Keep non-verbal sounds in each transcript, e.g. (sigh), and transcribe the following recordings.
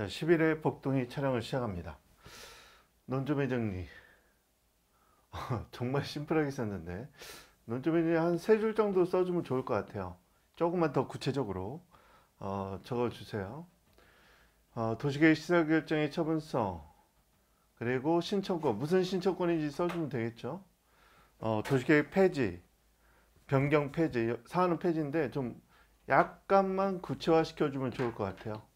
자, 1 0일 복동이 촬영을 시작합니다. 논조매 정리. (laughs) 어, 정말 심플하게 썼는데 논조매는 한세 줄 정도 써주면 좋을 것 같아요. 조금만 더 구체적으로 어, 적어주세요. 어, 도시계획 시설결정의 처분성 그리고 신청권 무슨 신청권인지 써주면 되겠죠. 어, 도시계획 폐지 변경 폐지 사안은 폐지인데 좀 약간만 구체화시켜주면 좋을 것 같아요.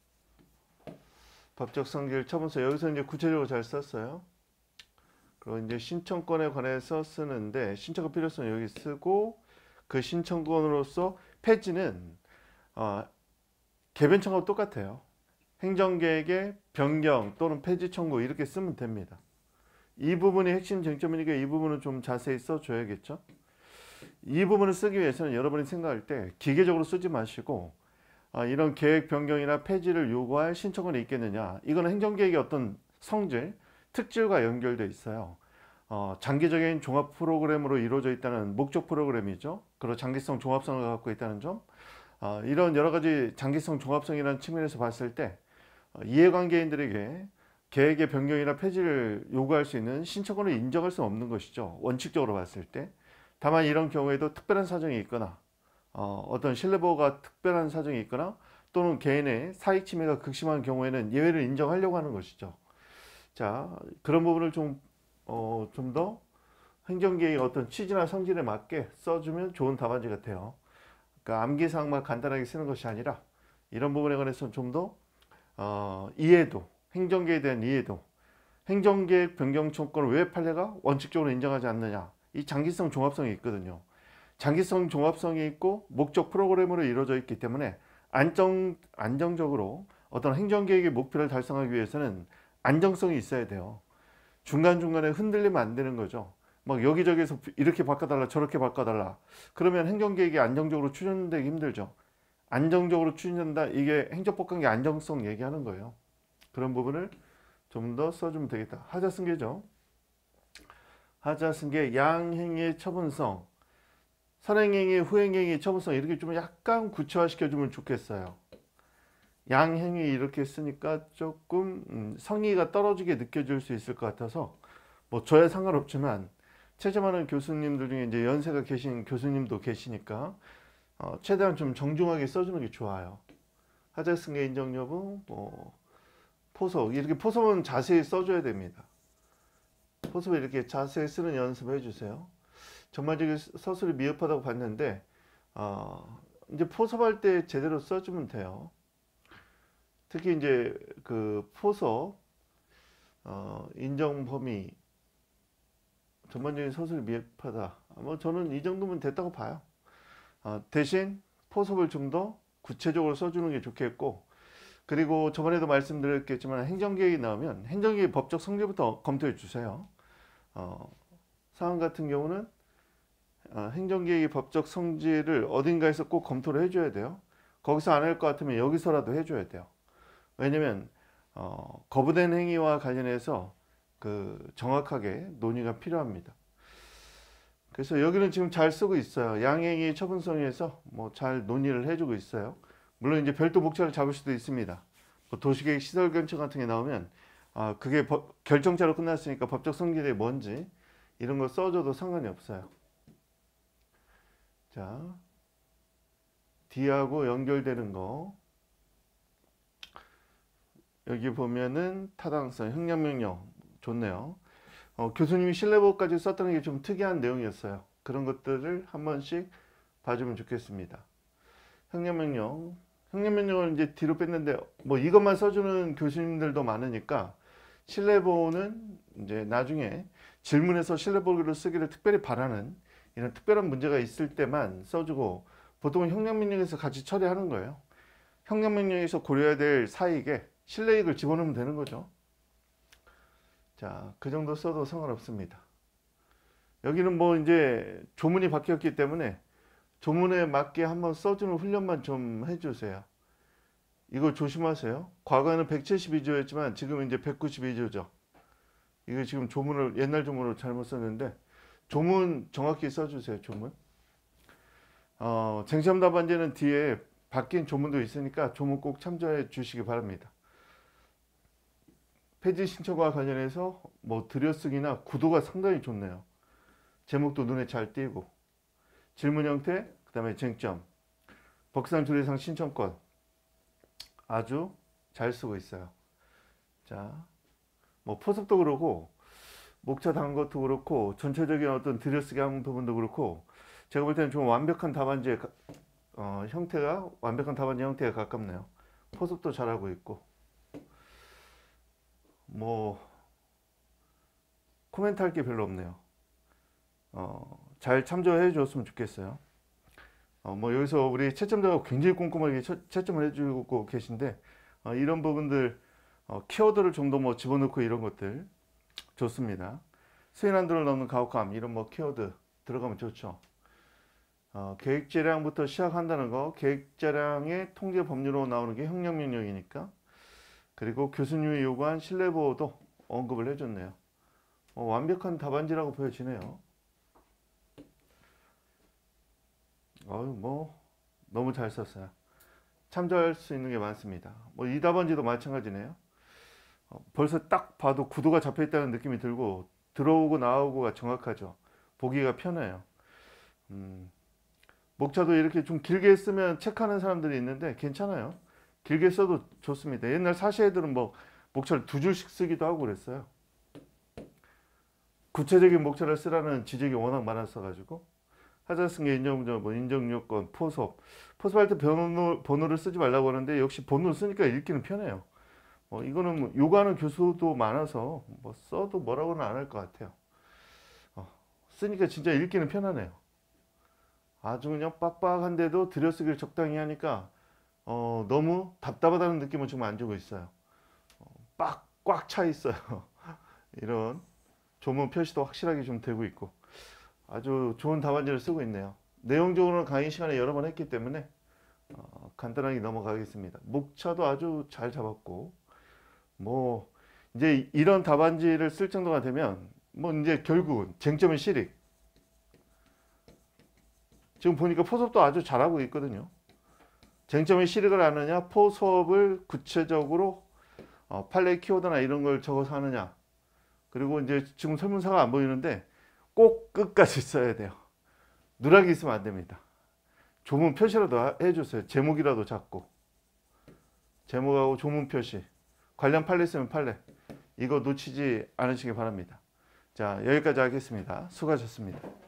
법적 성질 처분서 여기서 이제 구체적으로 잘 썼어요. 그리고 이제 신청권에 관해서 쓰는데 신청권 필요성 여기 쓰고 그 신청권으로서 폐지는 어, 개변 청구와 똑같아요. 행정계획의 변경 또는 폐지 청구 이렇게 쓰면 됩니다. 이 부분이 핵심 쟁점이니까 이 부분은 좀 자세히 써줘야겠죠. 이 부분을 쓰기 위해서는 여러분이 생각할 때 기계적으로 쓰지 마시고 아, 이런 계획 변경이나 폐지를 요구할 신청은 있겠느냐 이건 행정계획의 어떤 성질 특질과 연결되어 있어요 어, 장기적인 종합 프로그램으로 이루어져 있다는 목적 프로그램이죠 그리고 장기성 종합성을 갖고 있다는 점 어, 이런 여러 가지 장기성 종합성이라는 측면에서 봤을 때 어, 이해관계인들에게 계획의 변경이나 폐지를 요구할 수 있는 신청권을 인정할 수 없는 것이죠 원칙적으로 봤을 때 다만 이런 경우에도 특별한 사정이 있거나 어, 어떤 실내보호가 특별한 사정이 있거나 또는 개인의 사익 침해가 극심한 경우에는 예외를 인정하려고 하는 것이죠. 자, 그런 부분을 좀, 어, 좀 더 행정계의 어떤 취지나 성질에 맞게 써주면 좋은 답안지 같아요. 그러니까 암기사항만 간단하게 쓰는 것이 아니라 이런 부분에 관해서는 좀더 어, 이해도, 행정계에 대한 이해도, 행정계획 변경 청권을 왜 판례가 원칙적으로 인정하지 않느냐. 이 장기성 종합성이 있거든요. 장기성 종합성이 있고 목적 프로그램으로 이루어져 있기 때문에 안정, 안정적으로 어떤 행정계획의 목표를 달성하기 위해서는 안정성이 있어야 돼요. 중간중간에 흔들리면 안 되는 거죠. 막 여기저기서 이렇게 바꿔달라 저렇게 바꿔달라 그러면 행정계획이 안정적으로 추진되기 힘들죠. 안정적으로 추진된다 이게 행정법관계 안정성 얘기하는 거예요. 그런 부분을 좀 더 써주면 되겠다. 하자승계죠. 하자승계 양행의 처분성 선행행위, 후행행위, 처분성 이렇게 좀 약간 구체화시켜주면 좋겠어요. 양행위 이렇게 쓰니까 조금 음, 성의가 떨어지게 느껴질 수 있을 것 같아서 뭐 저야 상관없지만 체제하는 교수님들 중에 이제 연세가 계신 교수님도 계시니까 어 최대한 좀 정중하게 써주는 게 좋아요. 하자 승계 인정 여부, 뭐 포석 이렇게 포석은 자세히 써줘야 됩니다. 포석 이렇게 자세히 쓰는 연습을 해주세요. 전반적인 서술이 미흡하다고 봤는데 어, 이제 포섭할 때 제대로 써주면 돼요. 특히 이제 그 포섭 어, 인정 범위 전반적인 서술이 미흡하다. 뭐 저는 이 정도면 됐다고 봐요. 어, 대신 포섭을 좀 더 구체적으로 써주는 게 좋겠고 그리고 저번에도 말씀드렸겠지만 행정계획이 나오면 행정계획 법적 성질부터 검토해 주세요. 어, 상황 같은 경우는 어, 행정계획의 법적 성질을 어딘가에서 꼭 검토를 해줘야 돼요. 거기서 안 할 것 같으면 여기서라도 해줘야 돼요. 왜냐면 어, 거부된 행위와 관련해서 그 정확하게 논의가 필요합니다. 그래서 여기는 지금 잘 쓰고 있어요. 양행위 처분성에서 뭐 잘 논의를 해주고 있어요. 물론 이제 별도 목차를 잡을 수도 있습니다. 뭐 도시계획 시설 결정 같은 게 나오면 아 그게 법, 결정자로 끝났으니까 법적 성질이 뭔지 이런 거 써줘도 상관이 없어요. 자, D하고 연결되는 거. 여기 보면은 타당성,衡量명령 좋네요. 어, 교수님이 실내보까지 썼던 게좀 특이한 내용이었어요. 그런 것들을 한 번씩 봐주면 좋겠습니다. 형량명령. 형량명령을 이제 뒤로 뺐는데 뭐 이것만 써주는 교수님들도 많으니까 실내보는 이제 나중에 질문에서 실내보기를 쓰기를 특별히 바라는 이런 특별한 문제가 있을 때만 써주고 보통은 형량명령에서 같이 처리하는 거예요. 형량명령에서 고려해야 될 사익에 실내익을 집어넣으면 되는 거죠. 자, 그 정도 써도 상관없습니다. 여기는 뭐 이제 조문이 바뀌었기 때문에 조문에 맞게 한번 써주는 훈련만 좀 해주세요. 이거 조심하세요. 과거에는 172조였지만 지금 이제 192조죠. 이거 지금 조문을 옛날 조문으로 잘못 썼는데 조문 정확히 써주세요. 조문. 어, 쟁점 답안지는 뒤에 바뀐 조문도 있으니까 조문 꼭 참조해 주시기 바랍니다. 폐지 신청과 관련해서 뭐 들여쓰기나 구도가 상당히 좋네요. 제목도 눈에 잘 띄고 질문 형태, 그 다음에 쟁점, 법상 조례상 신청권 아주 잘 쓰고 있어요. 자, 뭐 포섭도 그러고 목차 단 것도 그렇고 전체적인 어떤 드레스 기한 부분도 그렇고 제가 볼 때는 좀 완벽한 답안지 어, 형태가 완벽한 답안지 형태에 가깝네요. 포섭도 잘하고 있고 뭐 코멘트 할게 별로 없네요. 어, 잘 참조해 주었으면 좋겠어요. 어, 뭐 여기서 우리 채점자가 굉장히 꼼꼼하게 채점을 해주고 계신데 어, 이런 부분들 어, 키워드를 좀 더 뭐 집어넣고 이런 것들 좋습니다. 스웨란드를 넘는 가혹함 이런 뭐 키워드 들어가면 좋죠. 어, 계획재량부터 시작한다는 거 계획재량의 통제 법률로 나오는 게 형량 명령이니까 그리고 교수님이 요구한 신뢰보호도 언급을 해줬네요. 어, 완벽한 답안지라고 보여지네요. 어유 뭐 너무 잘 썼어요. 참조할 수 있는 게 많습니다. 뭐 이 답안지도 마찬가지네요. 어, 벌써 딱 봐도 구도가 잡혀있다는 느낌이 들고 들어오고 나오고가 정확하죠. 보기가 편해요. 음, 목차도 이렇게 좀 길게 쓰면 체크하는 사람들이 있는데 괜찮아요. 길게 써도 좋습니다. 옛날 사시애들은 뭐 목차를 두 줄씩 쓰기도 하고 그랬어요. 구체적인 목차를 쓰라는 지적이 워낙 많았어가지고 하자승계 인정점, 뭐 인정요건, 포섭 포섭할 때 번호, 번호를 쓰지 말라고 하는데 역시 번호를 쓰니까 읽기는 편해요. 어, 이거는 뭐 요구하는 교수도 많아서 뭐 써도 뭐라고는 안 할 것 같아요. 어, 쓰니까 진짜 읽기는 편하네요. 아주 그냥 빡빡한데도 들여쓰기를 적당히 하니까 어, 너무 답답하다는 느낌은 좀안 주고 있어요. 어, 빡꽉 차 있어요. (laughs) 이런 조문 표시도 확실하게 좀 되고 있고 아주 좋은 답안지를 쓰고 있네요. 내용적으로는 강의 시간에 여러 번 했기 때문에 어, 간단하게 넘어가겠습니다. 목차도 아주 잘 잡았고 뭐 이제 이런 답안지를 쓸 정도가 되면 뭐 이제 결국은 쟁점은 실익. 지금 보니까 포섭도 아주 잘하고 있거든요. 쟁점의 실익을 아느냐, 포섭을 구체적으로 어, 판례 키워드나 이런 걸 적어서 하느냐. 그리고 이제 지금 설문사가 안 보이는데 꼭 끝까지 (laughs) 써야 돼요. 누락이 있으면 안 됩니다. 조문 표시라도 해주세요. 제목이라도 잡고. 제목하고 조문 표시. 관련 판례 있으면 판례. 이거 놓치지 않으시기 바랍니다. 자, 여기까지 하겠습니다. 수고하셨습니다.